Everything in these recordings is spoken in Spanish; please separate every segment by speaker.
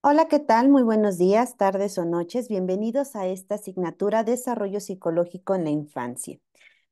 Speaker 1: Hola, ¿qué tal? Muy buenos días, tardes o noches. Bienvenidos a esta asignatura Desarrollo Psicológico en la Infancia.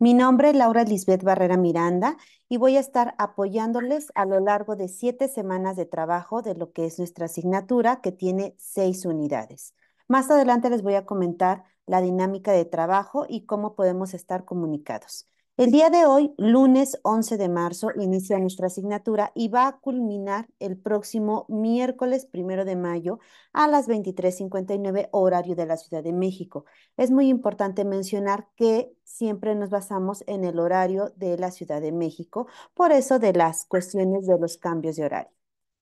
Speaker 1: Mi nombre es Laura Lisbeth Barrera Miranda y voy a estar apoyándoles a lo largo de siete semanas de trabajo de lo que es nuestra asignatura, que tiene seis unidades. Más adelante les voy a comentar la dinámica de trabajo y cómo podemos estar comunicados. El día de hoy, lunes 11 de marzo, inicia nuestra asignatura y va a culminar el próximo miércoles 1 de mayo a las 23.59 horario de la Ciudad de México. Es muy importante mencionar que siempre nos basamos en el horario de la Ciudad de México, por eso de las cuestiones de los cambios de horario.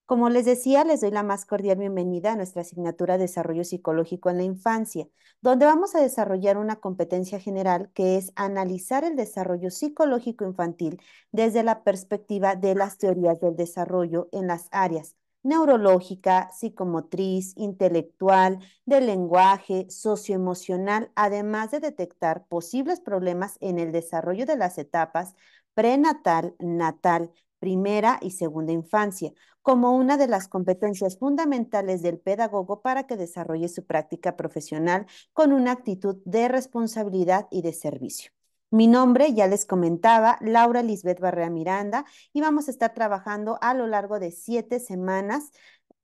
Speaker 1: Como les decía, les doy la más cordial bienvenida a nuestra asignatura Desarrollo Psicológico en la Infancia, donde vamos a desarrollar una competencia general que es analizar el desarrollo psicológico infantil desde la perspectiva de las teorías del desarrollo en las áreas neurológica, psicomotriz, intelectual, del lenguaje, socioemocional, además de detectar posibles problemas en el desarrollo de las etapas prenatal, natal, primera y segunda infancia, como una de las competencias fundamentales del pedagogo para que desarrolle su práctica profesional con una actitud de responsabilidad y de servicio. Mi nombre, ya les comentaba, Laura Lisbeth Barrea Miranda, y vamos a estar trabajando a lo largo de siete semanas,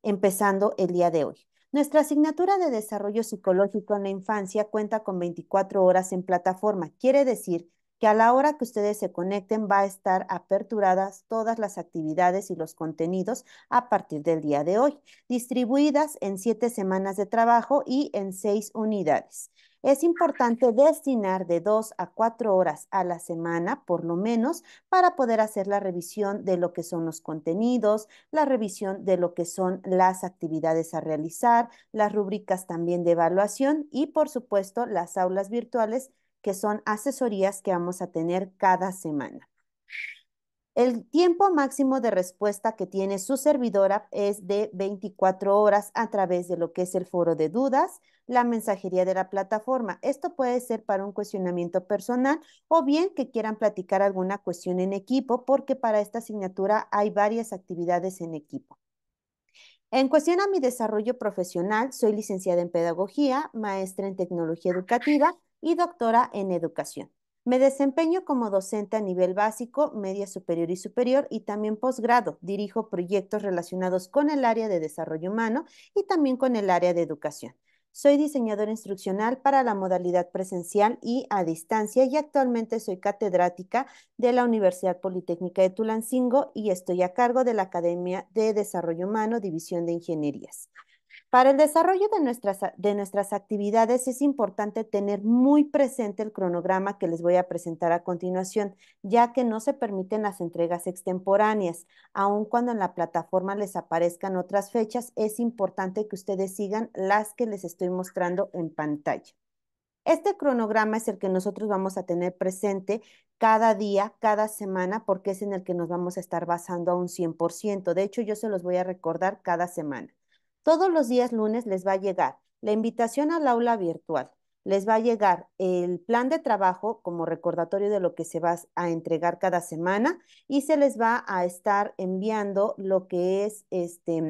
Speaker 1: empezando el día de hoy. Nuestra asignatura de desarrollo psicológico en la infancia cuenta con 24 horas en plataforma, quiere decir que a la hora que ustedes se conecten va a estar aperturadas todas las actividades y los contenidos a partir del día de hoy, distribuidas en siete semanas de trabajo y en seis unidades. Es importante destinar de dos a cuatro horas a la semana, por lo menos, para poder hacer la revisión de lo que son los contenidos, la revisión de lo que son las actividades a realizar, las rúbricas también de evaluación y, por supuesto, las aulas virtuales que son asesorías que vamos a tener cada semana. El tiempo máximo de respuesta que tiene su servidora es de 24 horas a través de lo que es el foro de dudas, la mensajería de la plataforma. Esto puede ser para un cuestionamiento personal o bien que quieran platicar alguna cuestión en equipo, porque para esta asignatura hay varias actividades en equipo. En cuestión a mi desarrollo profesional, soy licenciada en pedagogía, maestra en tecnología educativa y doctora en educación. Me desempeño como docente a nivel básico, media superior y superior y también posgrado. Dirijo proyectos relacionados con el área de desarrollo humano y también con el área de educación. Soy diseñador instruccional para la modalidad presencial y a distancia y actualmente soy catedrática de la Universidad Politécnica de Tulancingo y estoy a cargo de la Academia de Desarrollo Humano, División de Ingenierías. Para el desarrollo de nuestras, de nuestras actividades es importante tener muy presente el cronograma que les voy a presentar a continuación, ya que no se permiten las entregas extemporáneas. Aun cuando en la plataforma les aparezcan otras fechas, es importante que ustedes sigan las que les estoy mostrando en pantalla. Este cronograma es el que nosotros vamos a tener presente cada día, cada semana, porque es en el que nos vamos a estar basando a un 100%. De hecho, yo se los voy a recordar cada semana. Todos los días lunes les va a llegar la invitación al aula virtual, les va a llegar el plan de trabajo como recordatorio de lo que se va a entregar cada semana y se les va a estar enviando lo que es este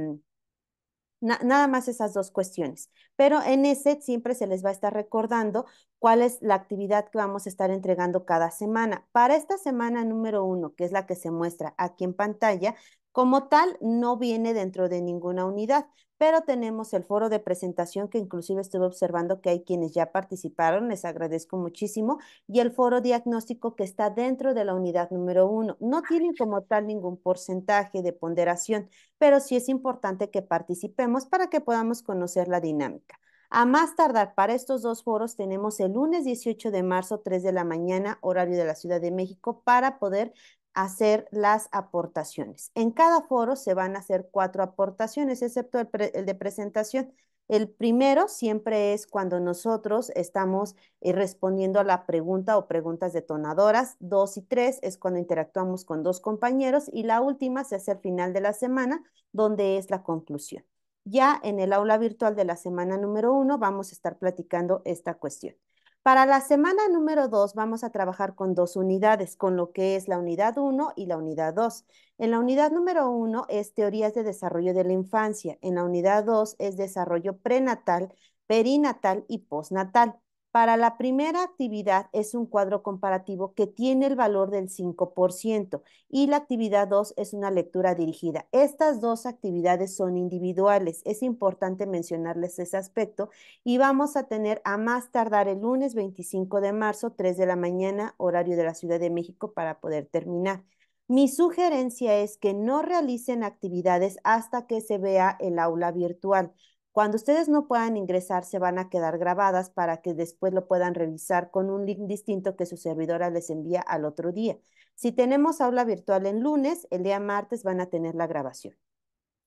Speaker 1: nada más esas dos cuestiones. Pero en ese siempre se les va a estar recordando cuál es la actividad que vamos a estar entregando cada semana. Para esta semana número uno, que es la que se muestra aquí en pantalla, como tal, no viene dentro de ninguna unidad, pero tenemos el foro de presentación que inclusive estuve observando que hay quienes ya participaron, les agradezco muchísimo, y el foro diagnóstico que está dentro de la unidad número uno. No tienen como tal ningún porcentaje de ponderación, pero sí es importante que participemos para que podamos conocer la dinámica. A más tardar para estos dos foros tenemos el lunes 18 de marzo, 3 de la mañana, horario de la Ciudad de México, para poder hacer las aportaciones. En cada foro se van a hacer cuatro aportaciones, excepto el, de presentación. El primero siempre es cuando nosotros estamos eh, respondiendo a la pregunta o preguntas detonadoras. Dos y tres es cuando interactuamos con dos compañeros. Y la última se hace al final de la semana, donde es la conclusión. Ya en el aula virtual de la semana número uno vamos a estar platicando esta cuestión. Para la semana número 2 vamos a trabajar con dos unidades, con lo que es la unidad 1 y la unidad 2. En la unidad número 1 es teorías de desarrollo de la infancia, en la unidad 2 es desarrollo prenatal, perinatal y postnatal. Para la primera actividad es un cuadro comparativo que tiene el valor del 5% y la actividad 2 es una lectura dirigida. Estas dos actividades son individuales. Es importante mencionarles ese aspecto y vamos a tener a más tardar el lunes 25 de marzo, 3 de la mañana, horario de la Ciudad de México para poder terminar. Mi sugerencia es que no realicen actividades hasta que se vea el aula virtual. Cuando ustedes no puedan ingresar, se van a quedar grabadas para que después lo puedan revisar con un link distinto que su servidora les envía al otro día. Si tenemos aula virtual en lunes, el día martes van a tener la grabación.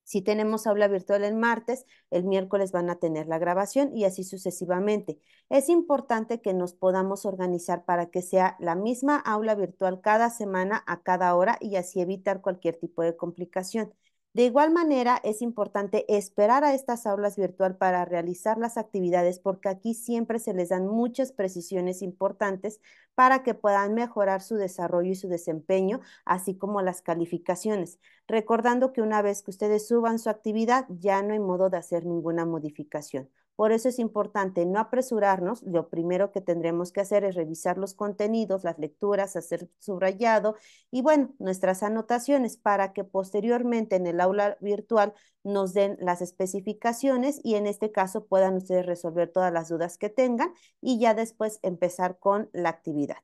Speaker 1: Si tenemos aula virtual en martes, el miércoles van a tener la grabación y así sucesivamente. Es importante que nos podamos organizar para que sea la misma aula virtual cada semana a cada hora y así evitar cualquier tipo de complicación. De igual manera, es importante esperar a estas aulas virtual para realizar las actividades porque aquí siempre se les dan muchas precisiones importantes para que puedan mejorar su desarrollo y su desempeño, así como las calificaciones. Recordando que una vez que ustedes suban su actividad, ya no hay modo de hacer ninguna modificación. Por eso es importante no apresurarnos. Lo primero que tendremos que hacer es revisar los contenidos, las lecturas, hacer subrayado y, bueno, nuestras anotaciones para que posteriormente en el aula virtual nos den las especificaciones y en este caso puedan ustedes resolver todas las dudas que tengan y ya después empezar con la actividad.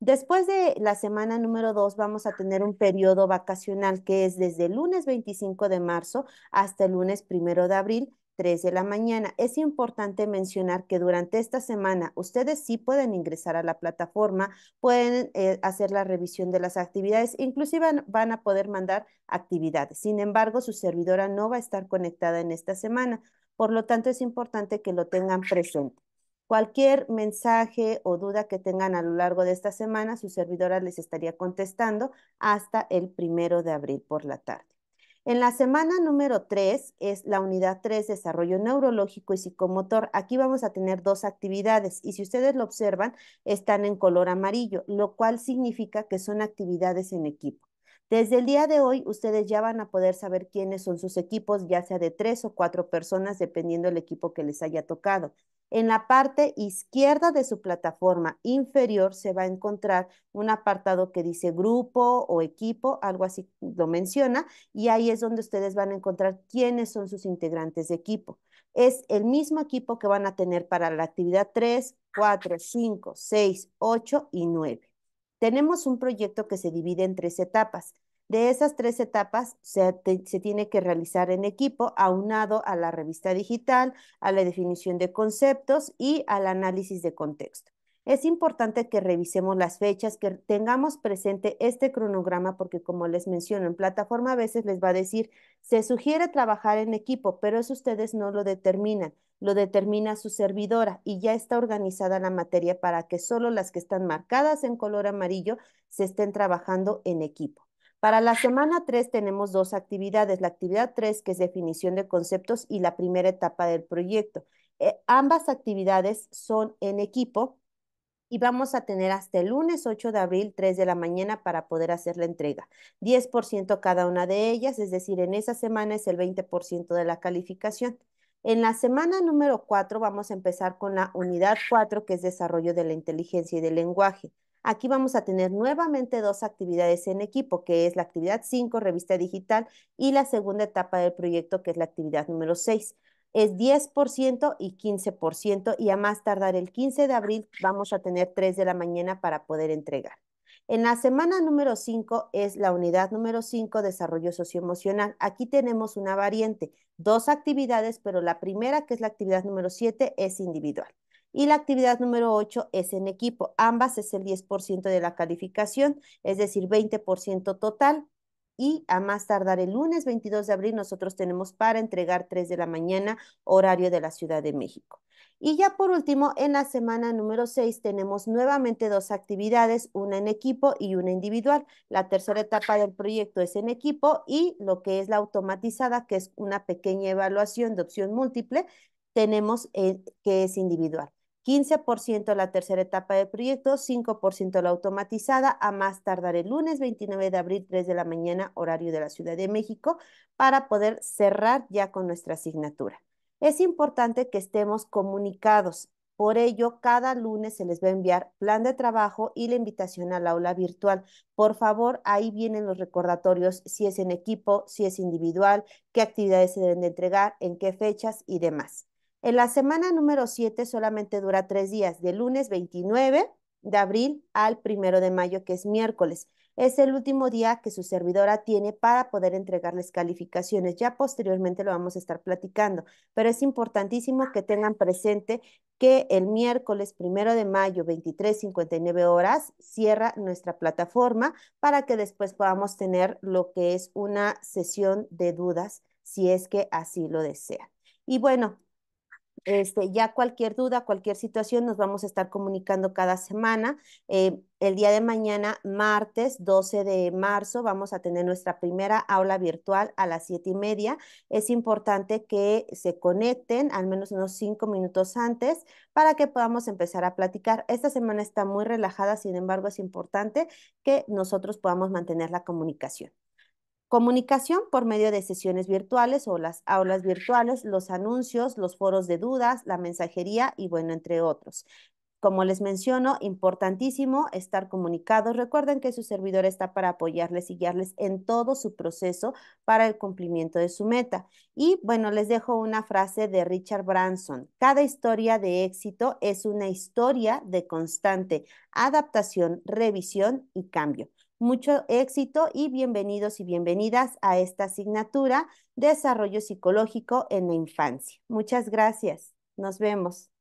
Speaker 1: Después de la semana número 2 vamos a tener un periodo vacacional que es desde el lunes 25 de marzo hasta el lunes 1 de abril 3 de la mañana. Es importante mencionar que durante esta semana ustedes sí pueden ingresar a la plataforma, pueden eh, hacer la revisión de las actividades, inclusive van a poder mandar actividades. Sin embargo, su servidora no va a estar conectada en esta semana, por lo tanto es importante que lo tengan presente. Cualquier mensaje o duda que tengan a lo largo de esta semana, su servidora les estaría contestando hasta el primero de abril por la tarde. En la semana número 3 es la unidad 3, desarrollo neurológico y psicomotor. Aquí vamos a tener dos actividades y si ustedes lo observan, están en color amarillo, lo cual significa que son actividades en equipo. Desde el día de hoy, ustedes ya van a poder saber quiénes son sus equipos, ya sea de tres o cuatro personas, dependiendo del equipo que les haya tocado. En la parte izquierda de su plataforma inferior se va a encontrar un apartado que dice grupo o equipo, algo así lo menciona, y ahí es donde ustedes van a encontrar quiénes son sus integrantes de equipo. Es el mismo equipo que van a tener para la actividad 3, 4, 5, 6, 8 y 9. Tenemos un proyecto que se divide en tres etapas. De esas tres etapas se, tiene que realizar en equipo, aunado a la revista digital, a la definición de conceptos y al análisis de contexto. Es importante que revisemos las fechas, que tengamos presente este cronograma, porque como les menciono, en plataforma a veces les va a decir, se sugiere trabajar en equipo, pero eso ustedes no lo determinan, lo determina su servidora y ya está organizada la materia para que solo las que están marcadas en color amarillo se estén trabajando en equipo. Para la semana 3 tenemos dos actividades, la actividad 3 que es definición de conceptos y la primera etapa del proyecto. Eh, ambas actividades son en equipo y vamos a tener hasta el lunes 8 de abril, 3 de la mañana, para poder hacer la entrega. 10% cada una de ellas, es decir, en esa semana es el 20% de la calificación. En la semana número 4 vamos a empezar con la unidad 4, que es desarrollo de la inteligencia y del lenguaje. Aquí vamos a tener nuevamente dos actividades en equipo, que es la actividad 5, revista digital, y la segunda etapa del proyecto, que es la actividad número 6 es 10% y 15% y a más tardar el 15 de abril vamos a tener 3 de la mañana para poder entregar. En la semana número 5 es la unidad número 5, desarrollo socioemocional. Aquí tenemos una variante, dos actividades, pero la primera, que es la actividad número 7, es individual. Y la actividad número 8 es en equipo. Ambas es el 10% de la calificación, es decir, 20% total. Y a más tardar el lunes 22 de abril nosotros tenemos para entregar 3 de la mañana, horario de la Ciudad de México. Y ya por último, en la semana número 6 tenemos nuevamente dos actividades, una en equipo y una individual. La tercera etapa del proyecto es en equipo y lo que es la automatizada, que es una pequeña evaluación de opción múltiple, tenemos eh, que es individual. 15% la tercera etapa del proyecto, 5% la automatizada, a más tardar el lunes 29 de abril, 3 de la mañana, horario de la Ciudad de México, para poder cerrar ya con nuestra asignatura. Es importante que estemos comunicados. Por ello, cada lunes se les va a enviar plan de trabajo y la invitación al aula virtual. Por favor, ahí vienen los recordatorios, si es en equipo, si es individual, qué actividades se deben de entregar, en qué fechas y demás. En la semana número 7 solamente dura tres días, de lunes 29 de abril al primero de mayo, que es miércoles. Es el último día que su servidora tiene para poder entregarles calificaciones. Ya posteriormente lo vamos a estar platicando, pero es importantísimo que tengan presente que el miércoles primero de mayo, 23.59 horas, cierra nuestra plataforma para que después podamos tener lo que es una sesión de dudas, si es que así lo desea. Y bueno, este, ya cualquier duda, cualquier situación, nos vamos a estar comunicando cada semana. Eh, el día de mañana, martes 12 de marzo, vamos a tener nuestra primera aula virtual a las siete y media. Es importante que se conecten al menos unos cinco minutos antes para que podamos empezar a platicar. Esta semana está muy relajada, sin embargo, es importante que nosotros podamos mantener la comunicación. Comunicación por medio de sesiones virtuales o las aulas virtuales, los anuncios, los foros de dudas, la mensajería y bueno, entre otros. Como les menciono, importantísimo estar comunicados. Recuerden que su servidor está para apoyarles y guiarles en todo su proceso para el cumplimiento de su meta. Y bueno, les dejo una frase de Richard Branson. Cada historia de éxito es una historia de constante adaptación, revisión y cambio. Mucho éxito y bienvenidos y bienvenidas a esta asignatura Desarrollo Psicológico en la Infancia. Muchas gracias. Nos vemos.